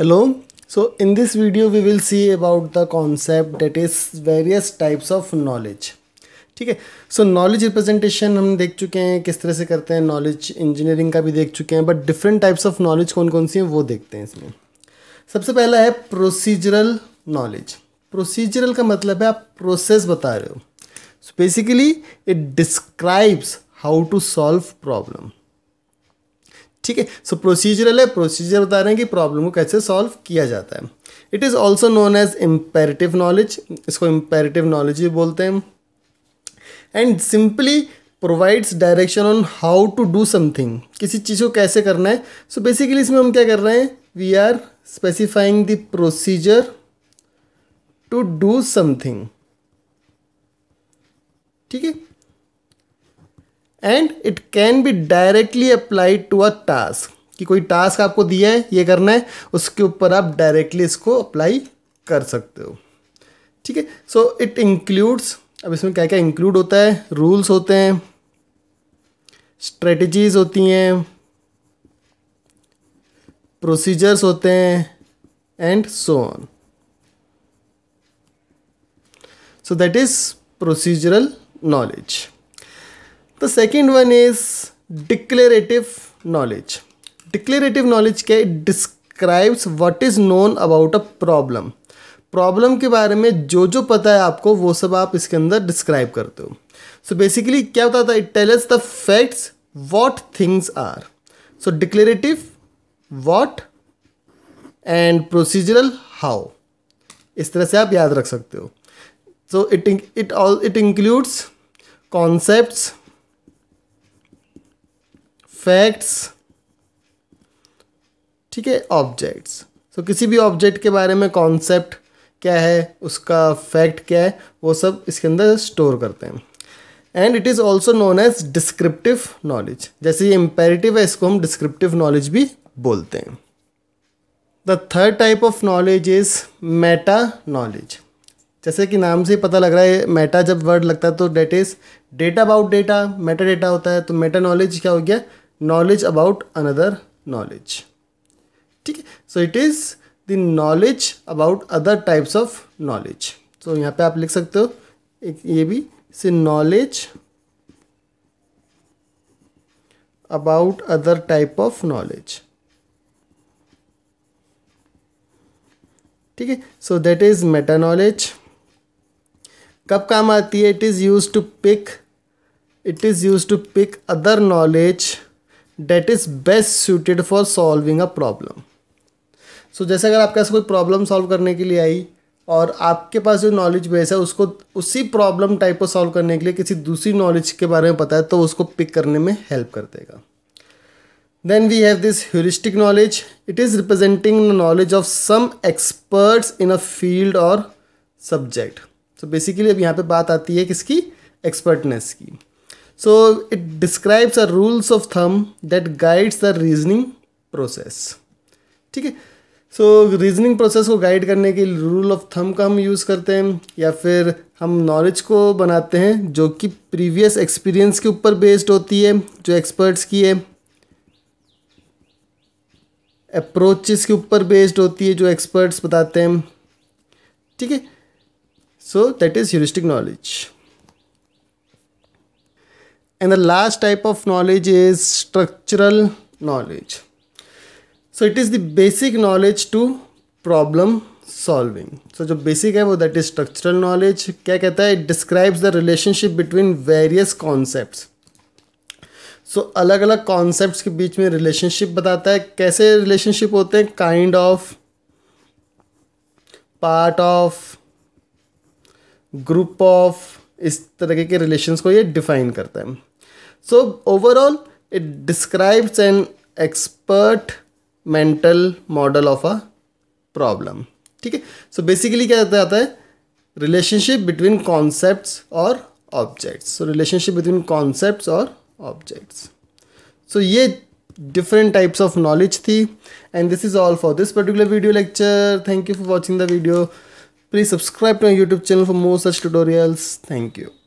Hello so in this video we will see about the concept that is various types of knowledge ठीक है सो knowledge representation हम देख चुके हैं किस तरह से करते हैं नॉलेज इंजीनियरिंग का भी देख चुके हैं but different types of knowledge कौन कौन सी हैं वो देखते हैं इसमें सबसे पहला है प्रोसीजरल नॉलेज प्रोसीजरल का मतलब है आप प्रोसेस बता रहे हो so basically it describes how to solve problem ठीक है सो प्रोसीजरल है प्रोसीजर बता रहे हैं कि प्रॉब्लम को कैसे सॉल्व किया जाता है it is also known as imperative knowledge इसको इम्पेरेटिव नॉलेज भी बोलते हैं and simply provides direction on how to do something किसी चीज़ को कैसे करना है सो so बेसिकली इसमें हम क्या कर रहे हैं we are specifying the procedure to do something ठीक है and it can be directly applied to a task कि कोई टास्क आपको दिया है ये करना है उसके ऊपर आप डायरेक्टली इसको अप्लाई कर सकते हो ठीक है सो इट इंक्लूड्स अब इसमें क्या क्या इंक्लूड होता है रूल्स होते हैं स्ट्रेटजीज होती हैं प्रोसीजर्स होते हैं and so on so that is procedural knowledge तो second one is declarative knowledge declarative knowledge के it describes what is known about a problem problem के बारे में जो जो पता है आपको वो सब आप इसके अंदर डिस्क्राइब करते हो सो बेसिकली क्या बताता है it tells the facts what things are so declarative what and procedural how इस तरह से आप याद रख सकते हो so it it all it includes concepts facts ठीक है ऑब्जेक्ट्स तो किसी भी ऑब्जेक्ट के बारे में कॉन्सेप्ट क्या है उसका फैक्ट क्या है वो सब इसके अंदर स्टोर करते हैं and it is also known as descriptive knowledge जैसे ये इम्पेरेटिव है इसको हम डिस्क्रिप्टिव नॉलेज भी बोलते हैं the third type of knowledge is meta knowledge जैसे कि नाम से ही पता लग रहा है मेटा जब वर्ड लगता है तो that is data about data meta data होता है तो मेटा नॉलेज क्या हो गया नॉलेज अबाउट अनदर नॉलेज ठीक है so it is the knowledge about other types of knowledge so यहाँ पे आप लिख सकते हो एक ये भी से knowledge about other type of knowledge ठीक है so that is meta knowledge कब काम आती है it is use to pick it is use to pick other knowledge that is best suited for solving a problem so जैसे अगर आपके पास कोई प्रॉब्लम सॉल्व करने के लिए आई और आपके पास जो नॉलेज बेस है उसको उसी प्रॉब्लम टाइप को सॉल्व करने के लिए किसी दूसरी नॉलेज के बारे में पता है तो उसको पिक करने में हेल्प कर देगा then we have this heuristic knowledge it is representing the knowledge of some experts in a field और सब्जेक्ट तो बेसिकली अब यहाँ पे बात आती है किसकी एक्सपर्टनेस की So it describes the rules of thumb that guides the reasoning process. ठीक है सो रीजनिंग प्रोसेस को गाइड करने के लिए रूल ऑफ थम का हम यूज़ करते हैं या फिर हम नॉलेज को बनाते हैं जो कि प्रीवियस एक्सपीरियंस के ऊपर बेस्ड होती है जो एक्सपर्ट्स की है अप्रोचेस के ऊपर बेस्ड होती है जो एक्सपर्ट्स बताते हैं ठीक है so that is heuristic knowledge and the last type of knowledge is structural knowledge so it is the basic knowledge to problem solving so जो basic है वो that is structural knowledge क्या कहता है it describes the relationship between various concepts so so, अलग अलग concepts के बीच में रिलेशनशिप बताता है कैसे रिलेशनशिप होते हैं kind of part of group of इस तरह के रिलेशंस को ये डिफाइन करता है So overall, it describes an expert mental model of a problem. ठीक है सो बेसिकली क्या आता है रिलेशनशिप बिटवीन कॉन्सेप्ट्स और objects so relationship between concepts और ऑब्जेक्ट्स सो ये different types of knowledge thi and this is all for this particular video lecture thank you for watching the video please subscribe to our youtube channel for more such tutorials thank you